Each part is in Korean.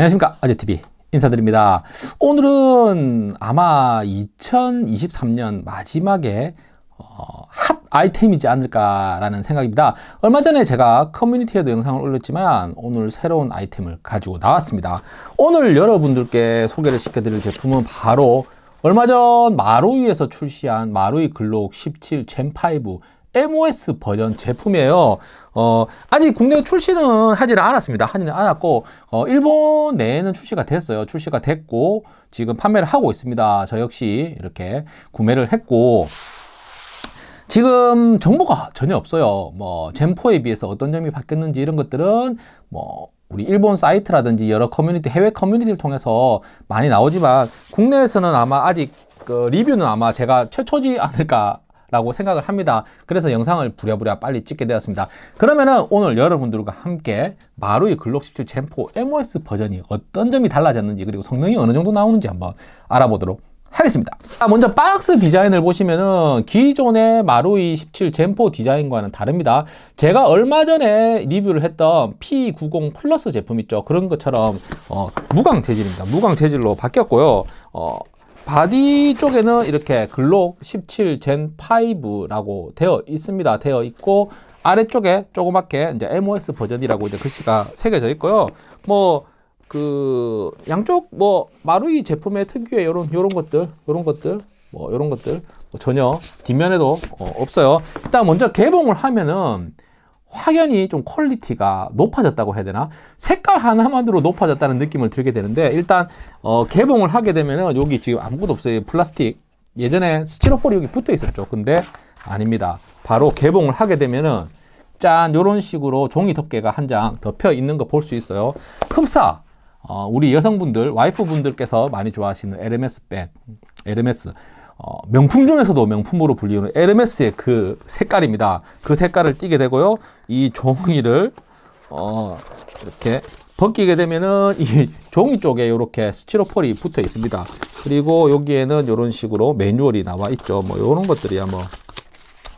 안녕하십니까 아재TV 인사드립니다 오늘은 아마 2023년 마지막에 어, 핫 아이템이지 않을까라는 생각입니다 얼마 전에 제가 커뮤니티에도 영상을 올렸지만 오늘 새로운 아이템을 가지고 나왔습니다 오늘 여러분들께 소개를 시켜드릴 제품은 바로 얼마 전 마루이에서 출시한 마루이 글록 17 젠5 MOS 버전 제품이에요. 어, 아직 국내 에 출시는 하지는 않았습니다. 하지는 않았고, 어, 일본 내에는 출시가 됐어요. 출시가 됐고, 지금 판매를 하고 있습니다. 저 역시 이렇게 구매를 했고, 지금 정보가 전혀 없어요. 뭐, 젠포에 비해서 어떤 점이 바뀌었는지 이런 것들은 뭐, 우리 일본 사이트라든지 여러 커뮤니티, 해외 커뮤니티를 통해서 많이 나오지만 국내에서는 아마 아직 그 리뷰는 아마 제가 최초지 않을까 라고 생각을 합니다. 그래서 영상을 부랴부랴 빨리 찍게 되었습니다. 그러면은 오늘 여러분들과 함께 마루이 글록 17 젠포 MOS 버전이 어떤 점이 달라졌는지 그리고 성능이 어느 정도 나오는지 한번 알아보도록 하겠습니다. 먼저 박스 디자인을 보시면은 기존의 마루이 17 젠포 디자인과는 다릅니다. 제가 얼마 전에 리뷰를 했던 P90 플러스 제품 있죠. 그런 것처럼 어, 무광 재질입니다. 무광 재질로 바뀌었고요. 어, 바디 쪽에는 이렇게 글록 17젠 5라고 되어 있습니다. 되어 있고 아래쪽에 조그맣게 이제 MOS 버전이라고 이제 글씨가 새겨져 있고요. 뭐 그 양쪽 뭐 마루이 제품의 특유의 이런 요런 것들, 이런 것들 뭐이런 것들 뭐 전혀 뒷면에도 어, 없어요. 일단 먼저 개봉을 하면은 확연히 좀 퀄리티가 높아졌다고 해야 되나? 색깔 하나만으로 높아졌다는 느낌을 들게 되는데 일단 어, 개봉을 하게 되면 여기 지금 아무것도 없어요. 플라스틱. 예전에 스티로폴이 여기 붙어 있었죠. 근데 아닙니다. 바로 개봉을 하게 되면은 짠 요런 식으로 종이 덮개가 한 장 덮여 있는 거 볼 수 있어요. 흡사. 어, 우리 여성분들, 와이프분들께서 많이 좋아하시는 에르메스 백, 에르메스 어, 명품 중에서도 명품으로 불리는 에르메스의 그 색깔입니다. 그 색깔을 띄게 되고요. 이 종이를 어, 이렇게 벗기게 되면은 이 종이 쪽에 이렇게 스티로폴이 붙어 있습니다. 그리고 여기에는 이런 식으로 매뉴얼이 나와 있죠. 뭐 이런 것들이야 뭐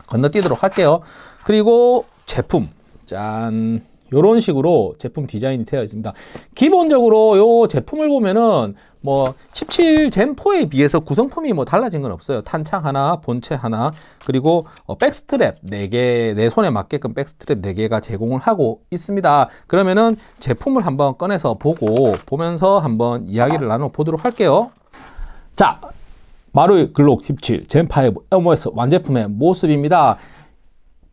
건너뛰도록 할게요. 그리고 제품 짠 이런 식으로 제품 디자인이 되어 있습니다. 기본적으로 이 제품을 보면은 뭐17 젠4에 비해서 구성품이 뭐 달라진 건 없어요. 탄창 하나, 본체 하나, 그리고 어 백스트랩 4개, 내 손에 맞게끔 백스트랩 4개가 제공을 하고 있습니다. 그러면은 제품을 한번 꺼내서 보고 보면서 한번 이야기를 나눠보도록 할게요. 자, 마루이 글록 17 젠5 MOS 완제품의 모습입니다.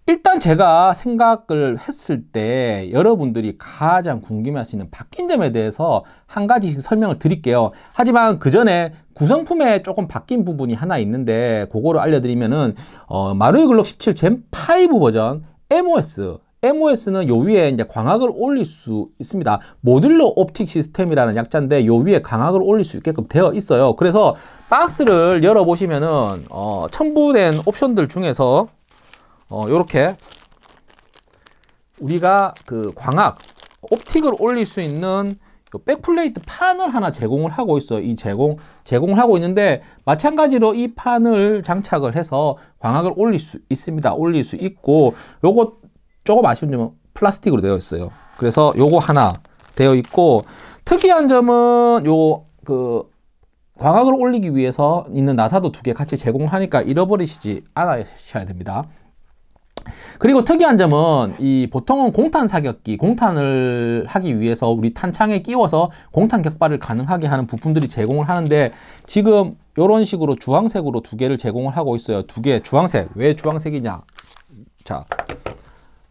일단 제가 생각을 했을 때 여러분들이 가장 궁금해하시는 바뀐 점에 대해서 한 가지씩 설명을 드릴게요. 하지만 그 전에 구성품에 조금 바뀐 부분이 하나 있는데 그거를 알려드리면은 어, 마루이 글록 17젠5 버전 MOS MOS는 요 위에 이제 광학을 올릴 수 있습니다. 모듈러 옵틱 시스템이라는 약자인데 요 위에 광학을 올릴 수 있게끔 되어 있어요. 그래서 박스를 열어보시면은 어, 첨부된 옵션들 중에서 어, 요렇게 우리가 그 광학, 옵틱을 올릴 수 있는 백플레이트 판을 하나 제공을 하고 있어요. 이 제공, 제공을 하고 있는데 마찬가지로 이 판을 장착을 해서 광학을 올릴 수 있습니다. 올릴 수 있고 요거 조금 아쉬운 점은 플라스틱으로 되어 있어요. 그래서 요거 하나 되어 있고 특이한 점은 요 그 광학을 올리기 위해서 있는 나사도 두 개 같이 제공하니까 잃어버리시지 않으셔야 됩니다. 그리고 특이한 점은 이 보통은 공탄 사격기, 공탄을 하기 위해서 우리 탄창에 끼워서 공탄 격발을 가능하게 하는 부품들이 제공을 하는데 지금 이런 식으로 주황색으로 두 개를 제공을 하고 있어요. 두 개, 주황색. 왜 주황색이냐? 자,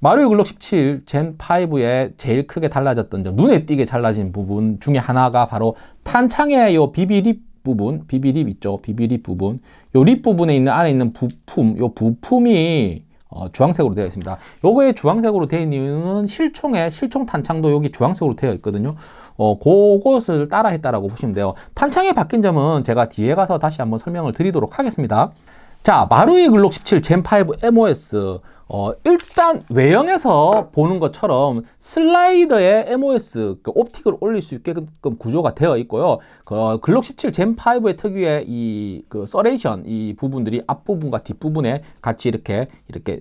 마루오 글록 17 젠5에 제일 크게 달라졌던 점, 눈에 띄게 달라진 부분 중에 하나가 바로 탄창의 요 비비립 부분, 비비립 있죠? 비비립 부분. 이 립 부분에 있는 안에 있는 부품, 이 부품이 어, 주황색으로 되어 있습니다. 요거에 주황색으로 되어 있는 이유는 실총의 실총 탄창도 여기 주황색으로 되어 있거든요. 어, 그것을 따라 했다라고 보시면 돼요. 탄창이 바뀐 점은 제가 뒤에 가서 다시 한번 설명을 드리도록 하겠습니다. 자, 마루이 글록 17 젠5 MOS. 어, 일단 외형에서 보는 것처럼 슬라이더에 MOS 그 옵틱을 올릴 수 있게끔 구조가 되어 있고요. 그 글록 17 젠5의 특유의 이 그 서레이션 이 부분들이 앞부분과 뒷부분에 같이 이렇게 이렇게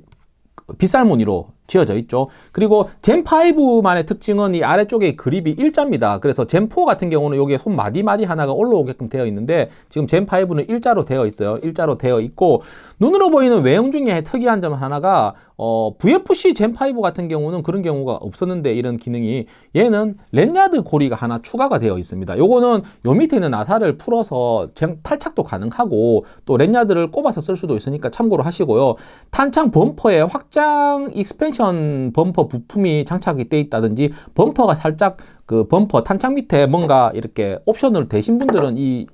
그 빗살 무늬로 지어져 있죠. 그리고 젠5만의 특징은 이 아래쪽에 그립이 일자입니다. 그래서 젠4 같은 경우는 여기에 손 마디마디 하나가 올라오게끔 되어 있는데 지금 젠5는 일자로 되어 있어요. 일자로 되어 있고 눈으로 보이는 외형 중에 특이한 점 하나가 어, VFC 젠5 같은 경우는 그런 경우가 없었는데 이런 기능이 얘는 렌야드 고리가 하나 추가가 되어 있습니다. 요거는 요 밑에 있는 나사를 풀어서 탈착도 가능하고 또 렌야드를 꼽아서 쓸 수도 있으니까 참고로 하시고요. 탄창 범퍼의 확장 익스펜션 펑션 범퍼 부품이 장착이 되어 있다든지 범퍼가 살짝 그 범퍼 탄창 밑에 뭔가 이렇게 옵션으로 되신 분들은 이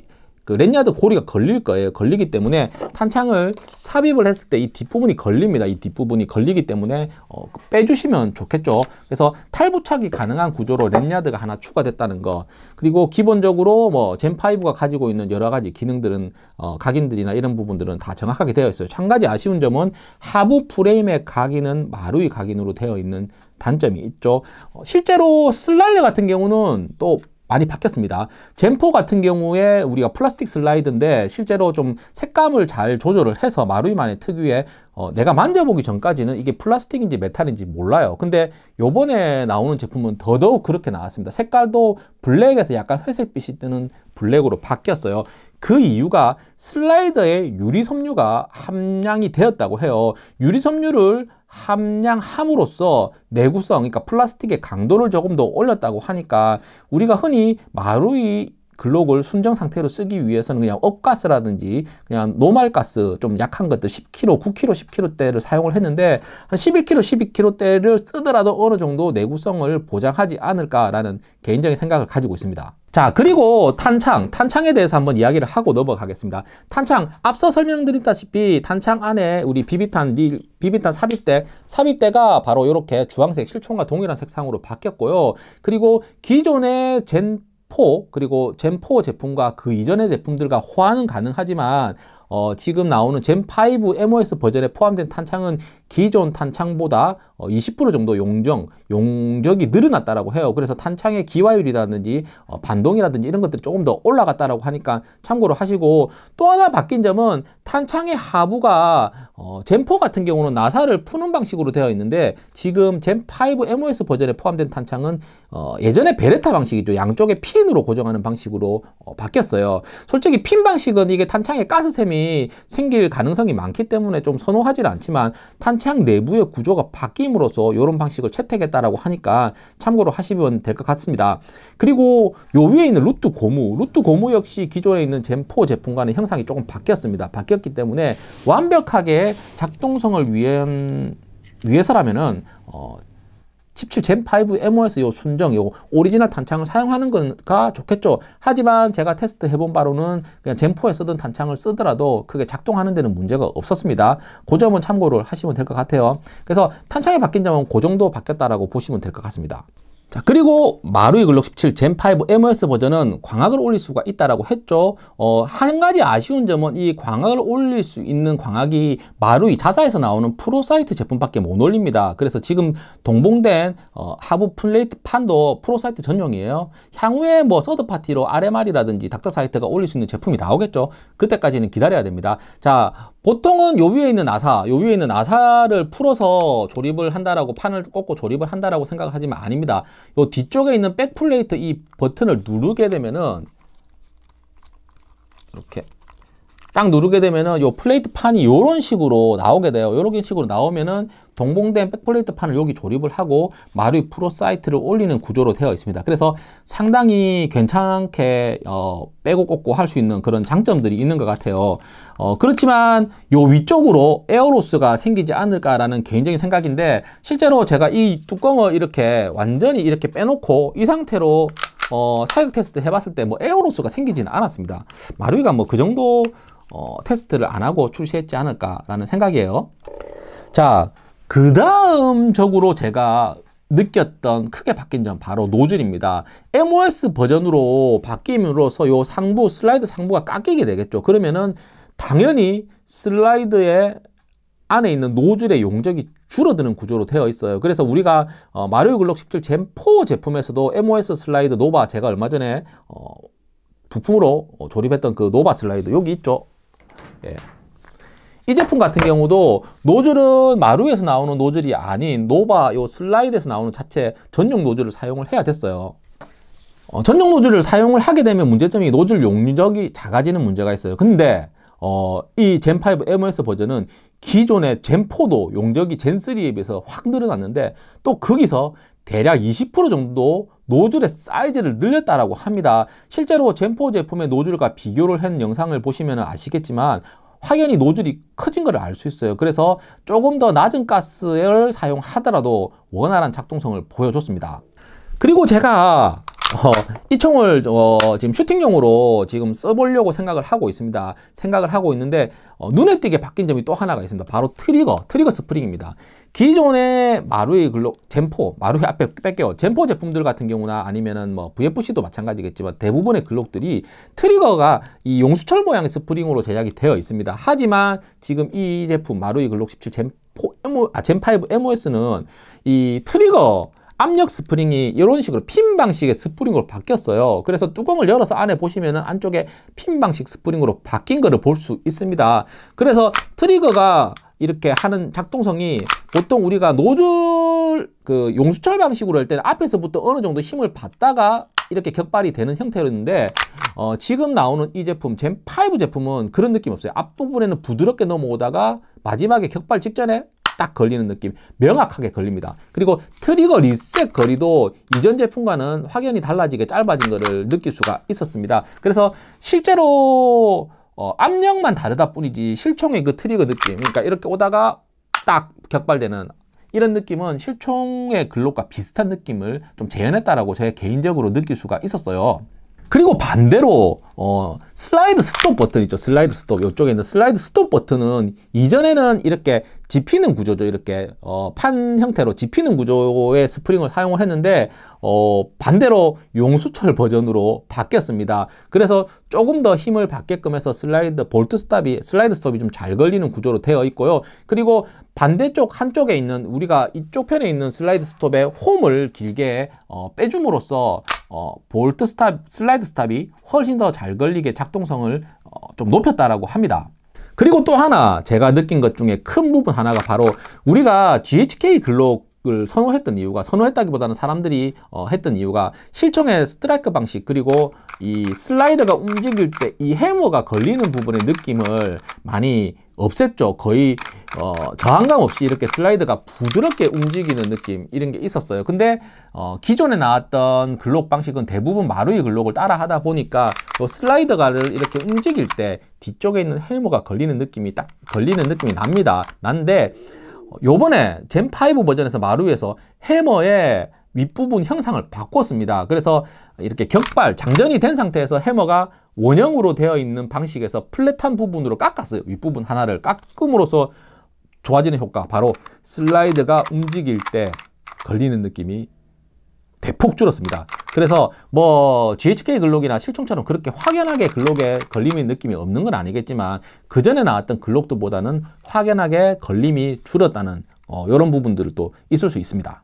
그 랜야드 고리가 걸릴 거예요. 걸리기 때문에 탄창을 삽입을 했을 때 이 뒷부분이 걸립니다. 이 뒷부분이 걸리기 때문에 어, 빼주시면 좋겠죠. 그래서 탈부착이 가능한 구조로 랜야드가 하나 추가됐다는 거 그리고 기본적으로 뭐 젠5가 가지고 있는 여러 가지 기능들은 어, 각인들이나 이런 부분들은 다 정확하게 되어 있어요. 한 가지 아쉬운 점은 하부 프레임의 각인은 마루이 각인으로 되어 있는 단점이 있죠. 어, 실제로 슬라이더 같은 경우는 또 많이 바뀌었습니다. 젠포 같은 경우에 우리가 플라스틱 슬라이드인데 실제로 좀 색감을 잘 조절을 해서 마루이만의 특유의 어, 내가 만져보기 전까지는 이게 플라스틱인지 메탈인지 몰라요. 근데 요번에 나오는 제품은 더더욱 그렇게 나왔습니다. 색깔도 블랙에서 약간 회색빛이 뜨는 블랙으로 바뀌었어요. 그 이유가 슬라이더에 유리 섬유가 함량이 되었다고 해요. 유리 섬유를 함량함으로써 내구성, 그러니까 플라스틱의 강도를 조금 더 올렸다고 하니까 우리가 흔히 마루이 글록을 순정 상태로 쓰기 위해서는 그냥 업가스라든지 그냥 노말가스 좀 약한 것들 10kg, 9kg, 10kg대를 사용을 했는데 한 11kg, 12kg대를 쓰더라도 어느 정도 내구성을 보장하지 않을까라는 개인적인 생각을 가지고 있습니다. 자 그리고 탄창, 탄창에 대해서 한번 이야기를 하고 넘어가겠습니다. 탄창, 앞서 설명드렸다시피 탄창 안에 우리 비비탄, 리, 비비탄 삽입대, 삽입대가 바로 이렇게 주황색 실총과 동일한 색상으로 바뀌었고요. 그리고 기존의 젠4 그리고 젠4 제품과 그 이전의 제품들과 호환은 가능하지만 어, 지금 나오는 젠5 MOS 버전에 포함된 탄창은 기존 탄창보다 어, 20% 정도 용적 용적이 늘어났다라고 해요. 그래서 탄창의 기화율이라든지 어, 반동이라든지 이런 것들이 조금 더 올라갔다라고 하니까 참고로 하시고 또 하나 바뀐 점은 탄창의 하부가 어, 젠4 같은 경우는 나사를 푸는 방식으로 되어 있는데 지금 젠5 MOS 버전에 포함된 탄창은 어, 예전에 베레타 방식이죠. 양쪽에 핀으로 고정하는 방식으로 어, 바뀌었어요. 솔직히 핀 방식은 이게 탄창의 가스샘이 생길 가능성이 많기 때문에 좀 선호하지는 않지만 탄창 내부의 구조가 바뀜으로써 이런 방식을 채택했다라고 하니까 참고로 하시면 될 것 같습니다. 그리고 요 위에 있는 루트 고무, 루트 고무 역시 기존에 있는 젠4 제품과는 형상이 조금 바뀌었습니다. 바뀌었기 때문에 완벽하게 작동성을 위한 위해서라면은 어, 17 젠5 MOS 요 순정 요 오리지널 탄창을 사용하는 건가 좋겠죠. 하지만 제가 테스트 해본 바로는 그냥 젠4에 쓰던 탄창을 쓰더라도 크게 작동하는 데는 문제가 없었습니다. 그 점은 참고를 하시면 될 것 같아요. 그래서 탄창이 바뀐 점은 그 정도 바뀌었다라고 보시면 될 것 같습니다. 자, 그리고 마루이 글록 17 젠5 MOS 버전은 광학을 올릴 수가 있다라고 했죠. 어, 한 가지 아쉬운 점은 이 광학을 올릴 수 있는 광학이 마루이 자사에서 나오는 프로사이트 제품밖에 못 올립니다. 그래서 지금 동봉된 어, 하부 플레이트 판도 프로사이트 전용이에요. 향후에 뭐 서드파티로 RMR이라든지 닥터사이트가 올릴 수 있는 제품이 나오겠죠. 그때까지는 기다려야 됩니다. 자, 보통은 요 위에 있는 아사, 요 위에 있는 아사를 풀어서 조립을 한다라고 판을 꺾고 조립을 한다라고 생각하지만 아닙니다. 요 뒤쪽에 있는 백플레이트 이 버튼을 누르게 되면은 이렇게 딱 누르게 되면은 요 플레이트 판이 요런 식으로 나오게 돼요. 요런 식으로 나오면은 동봉된 백플레이트 판을 여기 조립을 하고 마루이 프로 사이트를 올리는 구조로 되어 있습니다. 그래서 상당히 괜찮게 어, 빼고 꽂고 할 수 있는 그런 장점들이 있는 것 같아요. 어, 그렇지만 요 위쪽으로 에어로스가 생기지 않을까라는 개인적인 생각인데 실제로 제가 이 뚜껑을 이렇게 완전히 이렇게 빼놓고 이 상태로 어, 사격 테스트 해봤을 때 뭐 에어로스가 생기지는 않았습니다. 마루이가 뭐 그 정도 어, 테스트를 안 하고 출시했지 않을까라는 생각이에요. 자, 그 다음 적으로 제가 느꼈던 크게 바뀐 점 바로 노즐입니다. MOS 버전으로 바뀜으로써 요 상부, 슬라이드 상부가 깎이게 되겠죠. 그러면은 당연히 슬라이드의 안에 있는 노즐의 용적이 줄어드는 구조로 되어 있어요. 그래서 우리가 어, 마리오 글록 17 젠4 제품에서도 MOS 슬라이드 노바 제가 얼마 전에 어, 부품으로 어, 조립했던 그 노바 슬라이드 여기 있죠. 예. 이 제품 같은 경우도 노즐은 마루에서 나오는 노즐이 아닌 노바 요 슬라이드에서 나오는 자체 전용 노즐을 사용을 해야 됐어요. 어, 전용 노즐을 사용을 하게 되면 문제점이 노즐 용적이 작아지는 문제가 있어요. 근데 어, 이 젠5 MS 버전은 기존의 젠4도 용적이 젠3에 비해서 확 늘어났는데 또 거기서 대략 20% 정도 노즐의 사이즈를 늘렸다라고 합니다. 실제로 젠포 제품의 노즐과 비교를 한 영상을 보시면 아시겠지만 확연히 노즐이 커진 것을 알 수 있어요. 그래서 조금 더 낮은 가스를 사용하더라도 원활한 작동성을 보여줬습니다. 그리고 제가 어, 이 총을 어, 지금 슈팅용으로 지금 써보려고 생각을 하고 있습니다. 생각을 하고 있는데 어, 눈에 띄게 바뀐 점이 또 하나가 있습니다. 바로 트리거, 트리거 스프링입니다. 기존의 마루이 글록 젠포, 마루이 앞에 뺄게요. 젠포 제품들 같은 경우나 아니면은 뭐 VFC도 마찬가지겠지만 대부분의 글록들이 트리거가 이 용수철 모양의 스프링으로 제작이 되어 있습니다. 하지만 지금 이 제품 마루이 글록 17 젠포, 아, 젠5 MOS는 이 트리거 압력 스프링이 이런 식으로 핀 방식의 스프링으로 바뀌었어요. 그래서 뚜껑을 열어서 안에 보시면 안쪽에 핀 방식 스프링으로 바뀐 거를 볼 수 있습니다. 그래서 트리거가 이렇게 하는 작동성이 보통 우리가 노즐 그 용수철 방식으로 할 때는 앞에서부터 어느 정도 힘을 받다가 이렇게 격발이 되는 형태였는데 어, 지금 나오는 이 제품 젠5 제품은 그런 느낌 없어요 앞부분에는 부드럽게 넘어오다가 마지막에 격발 직전에 딱 걸리는 느낌 명확하게 걸립니다 그리고 트리거 리셋 거리도 이전 제품과는 확연히 달라지게 짧아진 것을 느낄 수가 있었습니다 그래서 실제로 어, 압력만 다르다 뿐이지 실총의 그 트리거 느낌 그러니까 이렇게 오다가 딱 격발되는 이런 느낌은 실총의 글록과 비슷한 느낌을 좀 재현했다라고 제가 개인적으로 느낄 수가 있었어요. 그리고 반대로 어, 슬라이드 스톱 버튼 있죠. 슬라이드 스톱. 이쪽에 있는 슬라이드 스톱 버튼은 이전에는 이렇게 집히는 구조죠. 이렇게 어, 판 형태로 집히는 구조의 스프링을 사용을 했는데 어, 반대로 용수철 버전으로 바뀌었습니다. 그래서 조금 더 힘을 받게끔 해서 슬라이드 볼트 스톱이 슬라이드 스톱이 좀 잘 걸리는 구조로 되어 있고요. 그리고 반대쪽 한쪽에 있는 우리가 이쪽 편에 있는 슬라이드 스톱의 홈을 길게 어, 빼줌으로써 어, 볼트 스탑, 슬라이드 스탑이 훨씬 더 잘 걸리게 작동성을 어, 좀 높였다라고 합니다. 그리고 또 하나 제가 느낀 것 중에 큰 부분 하나가 바로 우리가 GHK 글록을 선호했던 이유가 선호했다기보다는 사람들이 어, 했던 이유가 실총의 스트라이크 방식 그리고 이 슬라이드가 움직일 때 이 해머가 걸리는 부분의 느낌을 많이 없앴죠. 거의 어, 저항감 없이 이렇게 슬라이드가 부드럽게 움직이는 느낌 이런 게 있었어요. 근데 어, 기존에 나왔던 글록 방식은 대부분 마루이 글록을 따라 하다 보니까 요 뭐 슬라이드가를 이렇게 움직일 때 뒤쪽에 있는 헬모가 걸리는 느낌이 딱 걸리는 느낌이 납니다. 난데 어, 요번에 젠5 버전에서 마루에서 헬머의 윗부분 형상을 바꿨습니다. 그래서 이렇게 격발, 장전이 된 상태에서 해머가 원형으로 되어 있는 방식에서 플랫한 부분으로 깎았어요. 윗부분 하나를 깎음으로써 좋아지는 효과 바로 슬라이드가 움직일 때 걸리는 느낌이 대폭 줄었습니다. 그래서 뭐 GHK 글록이나 실총처럼 그렇게 확연하게 글록에 걸림의 느낌이 없는 건 아니겠지만 그 전에 나왔던 글록도보다는 확연하게 걸림이 줄었다는 어, 이런 부분들도 있을 수 있습니다.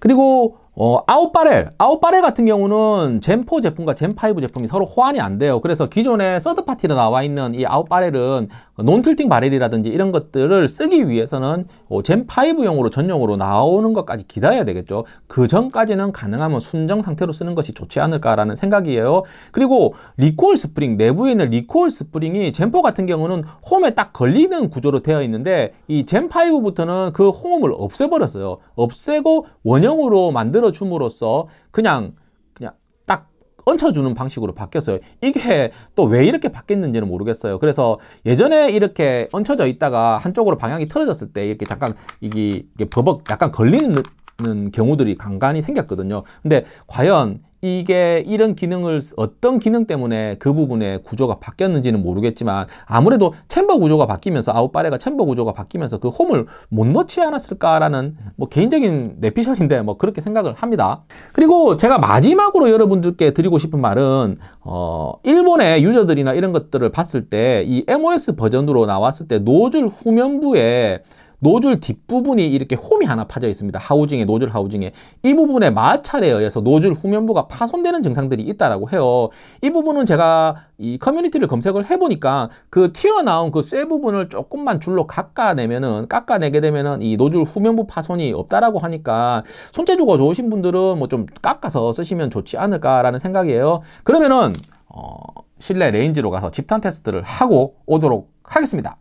그리고 어, 아웃바렐, 아웃바렐 같은 경우는 젠4 제품과 젠5 제품이 서로 호환이 안 돼요. 그래서 기존에 서드파티로 나와 있는 이 아웃바렐은 논틀팅 바렐이라든지 이런 것들을 쓰기 위해서는 어, 젠5용으로 전용으로 나오는 것까지 기다려야 되겠죠. 그 전까지는 가능하면 순정 상태로 쓰는 것이 좋지 않을까라는 생각이에요. 그리고 리콜 스프링, 내부에 있는 리콜 스프링이 젠4 같은 경우는 홈에 딱 걸리는 구조로 되어 있는데 이 젠5부터는 그 홈을 없애버렸어요. 없애고 원형으로 만든 만들어 줌으로써 그냥 그냥 딱 얹혀주는 방식으로 바뀌었어요. 이게 또 왜 이렇게 바뀌었는지는 모르겠어요. 그래서 예전에 이렇게 얹혀져 있다가 한쪽으로 방향이 틀어졌을 때 이렇게 잠깐 이게, 이게 버벅 약간 걸리는 경우들이 간간히 생겼거든요. 근데 과연 이게 이런 기능을 어떤 기능 때문에 그 부분의 구조가 바뀌었는지는 모르겠지만 아무래도 챔버 구조가 바뀌면서 아웃바레가 챔버 구조가 바뀌면서 그 홈을 못 넣지 않았을까라는 뭐 개인적인 내피셜인데 뭐 그렇게 생각을 합니다. 그리고 제가 마지막으로 여러분들께 드리고 싶은 말은 어 일본의 유저들이나 이런 것들을 봤을 때 이 MOS 버전으로 나왔을 때 노즐 후면부에 노즐 뒷부분이 이렇게 홈이 하나 파져 있습니다. 하우징에 노즐 하우징에 이 부분에 마찰에 의해서 노즐 후면부가 파손되는 증상들이 있다라고 해요. 이 부분은 제가 이 커뮤니티를 검색을 해보니까 그 튀어나온 그 쇠 부분을 조금만 줄로 깎아내면은 깎아내게 되면은 이 노즐 후면부 파손이 없다라고 하니까 손재주가 좋으신 분들은 뭐 좀 깎아서 쓰시면 좋지 않을까라는 생각이에요. 그러면은 어, 실내 레인지로 가서 집탄 테스트를 하고 오도록 하겠습니다.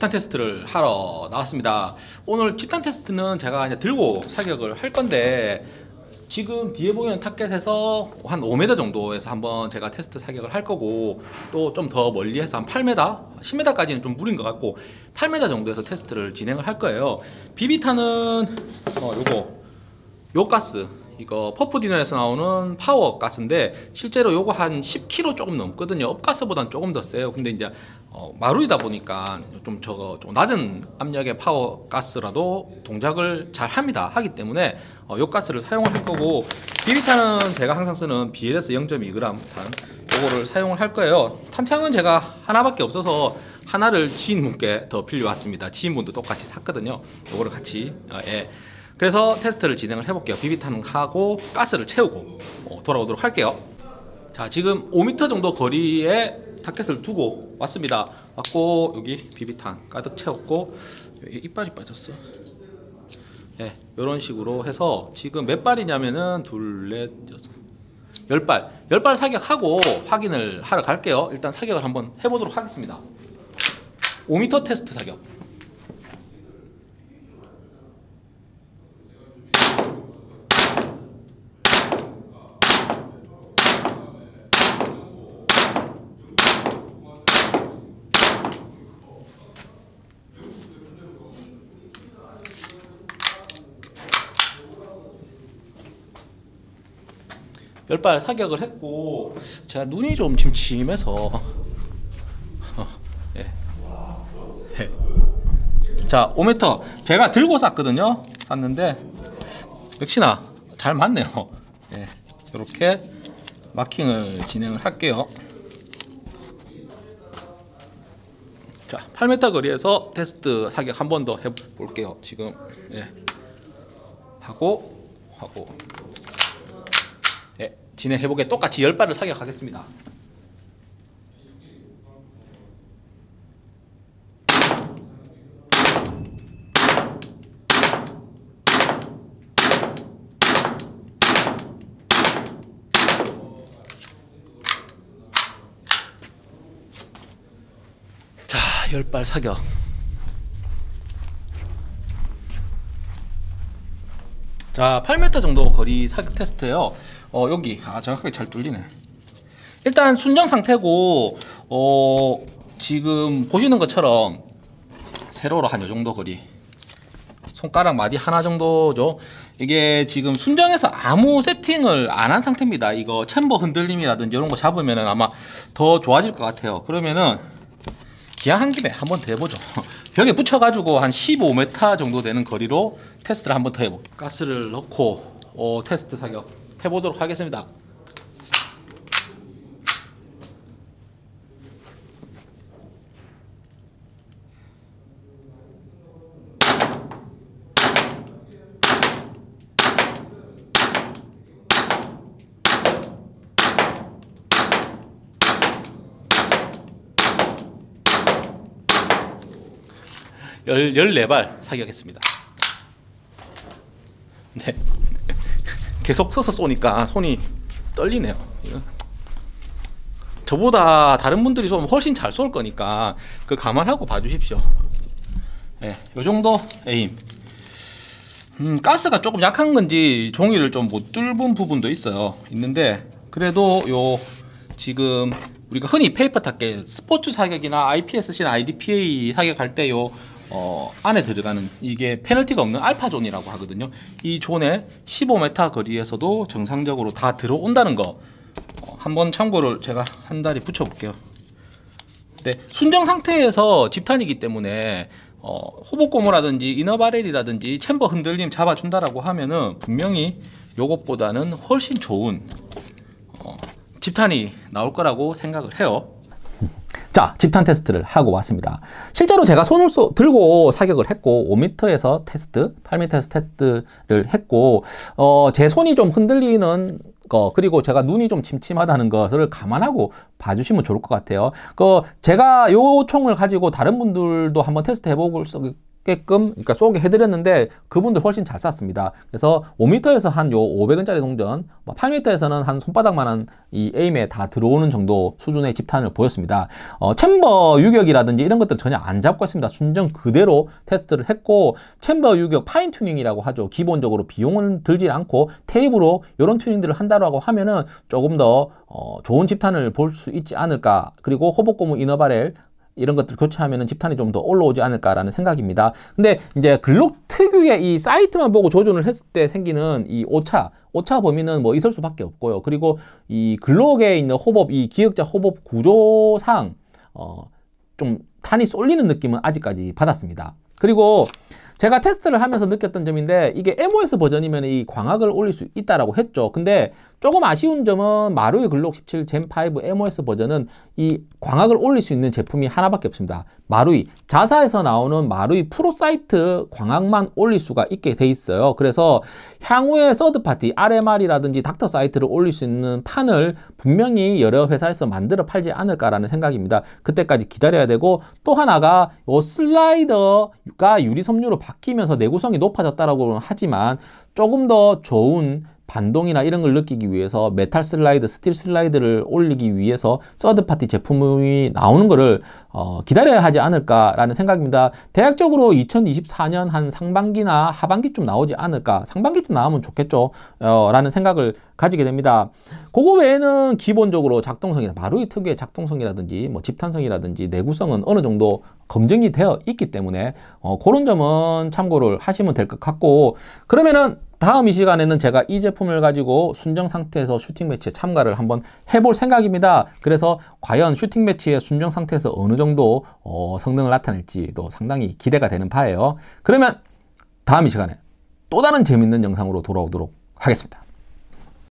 집단 테스트를 하러 나왔습니다. 오늘 집단 테스트는 제가 이제 들고 사격을 할 건데 지금 뒤에 보이는 타켓에서 한 5m 정도에서 한번 제가 테스트 사격을 할 거고 또 좀 더 멀리해서 한 8m, 10m까지는 좀 무리인 것 같고 8m 정도에서 테스트를 진행을 할 거예요. 비비타는 어, 요거 요 가스 이거 퍼프디너에서 나오는 파워 가스인데 실제로 요거 한 10kg 조금 넘거든요. 업가스보단 조금 더 세요. 근데 이제 어, 마루이다 보니까 좀 저거 좀 낮은 압력의 파워 가스라도 동작을 잘 합니다 하기 때문에 어, 요 가스를 사용할 거고 비비탄은 제가 항상 쓰는 BLS 0.2g 탄 요거를 사용을 할 거예요 탄창은 제가 하나밖에 없어서 하나를 지인분께 더 빌려왔습니다 지인분도 똑같이 샀거든요 요거를 같이 어, 예. 그래서 테스트를 진행을 해볼게요 비비탄 하고 가스를 채우고 어, 돌아오도록 할게요 자 지금 5m 정도 거리에 타켓을 두고 왔습니다 왔고 여기 비비탄 가득 채웠고 이빨이 빠졌어 네, 이런 식으로 해서 지금 몇 발이냐면은 둘넷 여섯 열 발 열 발 사격하고 확인을 하러 갈게요 일단 사격을 한번 해보도록 하겠습니다 5m 테스트 사격 열발 사격을 했고 제가 눈이 좀 지금 침해서 예. 예. 자 5m 제가 들고 샀거든요 샀는데 역시나 잘 맞네요 예. 이렇게 마킹을 진행을 할게요 자 8m 거리에서 테스트 사격 한 번 더 해볼게요 지금 예. 하고 하고 진행해 보게 똑같이 열 발을 사격하겠습니다. 자, 열발 사격. 자, 8m 정도 거리 사격 테스트예요. 어 여기 아 정확하게 잘 뚫리네 일단 순정 상태고 어 지금 보시는 것처럼 세로로 한 요정도 거리 손가락 마디 하나 정도죠 이게 지금 순정에서 아무 세팅을 안 한 상태입니다 이거 챔버 흔들림이라든지 이런 거 잡으면 아마 더 좋아질 것 같아요 그러면은 기왕 한 김에 한 번 더 해보죠 벽에 붙여가지고 한 15m 정도 되는 거리로 테스트를 한 번 더 해볼게요 가스를 넣고 어, 테스트 사격 해보도록 하겠습니다. 14발 사격했습니다. 네. 계속 서서 쏘니까 손이 떨리네요. 저보다 다른 분들이 좀 훨씬 잘 쏠 거니까 그 감안하고 봐주십시오. 네, 요 정도 에임. 음, 가스가 조금 약한 건지 종이를 좀 못 뚫은 부분도 있어요. 있는데 그래도 요 지금 우리가 흔히 페이퍼 타켓 스포츠 사격이나 IPSC나 IDPA 사격할 때요 어, 안에 들어가는 이게 페널티가 없는 알파존이라고 하거든요. 이 존에 15m 거리에서도 정상적으로 다 들어온다는 거 어, 한번 참고를 제가 한 달이 붙여볼게요. 네, 순정 상태에서 집탄이기 때문에 어, 호복고무라든지 이너바렐이라든지 챔버 흔들림 잡아준다라고 하면은 분명히 이것보다는 훨씬 좋은 어, 집탄이 나올 거라고 생각을 해요. 자, 집탄 테스트를 하고 왔습니다. 실제로 제가 손을 쏘, 들고 사격을 했고 5m에서 테스트, 8m에서 테스트를 했고 어, 제 손이 좀 흔들리는 거 그리고 제가 눈이 좀 침침하다는 것을 감안하고 봐주시면 좋을 것 같아요. 그 제가 요 총을 가지고 다른 분들도 한번 테스트 해보고 게끔 그러니까 쏘게 해드렸는데 그분들 훨씬 잘 쐈습니다. 그래서 5m에서 한 요 500원짜리 동전, 8m에서는 뭐 한 손바닥만한 이 에임에 다 들어오는 정도 수준의 집탄을 보였습니다. 어, 챔버 유격이라든지 이런 것들 전혀 안 잡고 있습니다 순정 그대로 테스트를 했고 챔버 유격 파인 튜닝이라고 하죠. 기본적으로 비용은 들지 않고 테이프로 이런 튜닝들을 한다라고 하면은 조금 더 어, 좋은 집탄을 볼 수 있지 않을까. 그리고 호복고무 이너바렐 이런 것들 교체하면 집탄이 좀 더 올라오지 않을까라는 생각입니다. 근데 이제 글록 특유의 이 사이트만 보고 조준을 했을 때 생기는 이 오차, 오차 범위는 뭐 있을 수밖에 없고요. 그리고 이 글록에 있는 호법, 이 기역자 호법 구조상 어, 좀 탄이 쏠리는 느낌은 아직까지 받았습니다. 그리고 제가 테스트를 하면서 느꼈던 점인데 이게 MOS 버전이면 이 광학을 올릴 수 있다라고 했죠. 근데 조금 아쉬운 점은 마루의 글록 17 젠5 MOS 버전은 이 광학을 올릴 수 있는 제품이 하나밖에 없습니다. 마루이 자사에서 나오는 마루이 프로 사이트 광학만 올릴 수가 있게 돼 있어요. 그래서 향후에 서드파티 RMR이라든지 닥터 사이트를 올릴 수 있는 판을 분명히 여러 회사에서 만들어 팔지 않을까라는 생각입니다. 그때까지 기다려야 되고 또 하나가 요 슬라이더가 유리 섬유로 바뀌면서 내구성이 높아졌다라고는 하지만 조금 더 좋은 반동이나 이런 걸 느끼기 위해서 메탈 슬라이드, 스틸 슬라이드를 올리기 위해서 서드 파티 제품이 나오는 거를 어, 기다려야 하지 않을까라는 생각입니다. 대략적으로 2024년 한 상반기나 하반기쯤 나오지 않을까. 상반기쯤 나오면 좋겠죠. 어, 라는 생각을 가지게 됩니다. 그거 외에는 기본적으로 작동성이나 마루이 특유의 작동성이라든지 뭐 집탄성이라든지 내구성은 어느 정도 검증이 되어 있기 때문에 어, 그런 점은 참고를 하시면 될 것 같고 그러면은 다음 이 시간에는 제가 이 제품을 가지고 순정 상태에서 슈팅 매치에 참가를 한번 해볼 생각입니다. 그래서 과연 슈팅 매치의 순정 상태에서 어느 정도 어, 성능을 나타낼지도 상당히 기대가 되는 바예요. 그러면 다음 이 시간에 또 다른 재밌는 영상으로 돌아오도록 하겠습니다.